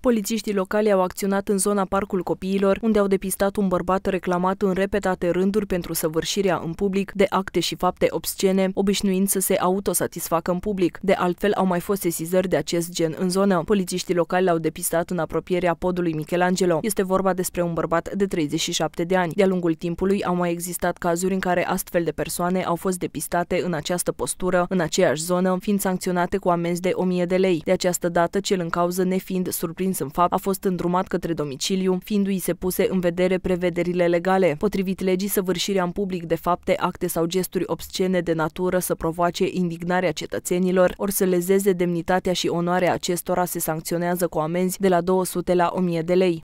Polițiștii locali au acționat în zona Parcul Copiilor, unde au depistat un bărbat reclamat în repetate rânduri pentru săvârșirea în public de acte și fapte obscene, obișnuind să se autosatisfacă în public. De altfel, au mai fost sesizări de acest gen în zonă. Polițiștii locali l-au depistat în apropierea podului Michelangelo. Este vorba despre un bărbat de 37 de ani. De-a lungul timpului au mai existat cazuri în care astfel de persoane au fost depistate în această postură, în aceeași zonă, fiind sancționate cu amenzi de 1000 de lei. De această dată, cel în cauză nefiind surprins cuprins în fapt, a fost îndrumat către domiciliu, fiindu-i se puse în vedere prevederile legale. Potrivit legii, săvârșirea în public de fapte, acte sau gesturi obscene de natură să provoace indignarea cetățenilor, ori să lezeze demnitatea și onoarea acestora se sancționează cu amenzi de la 200 la 1000 de lei.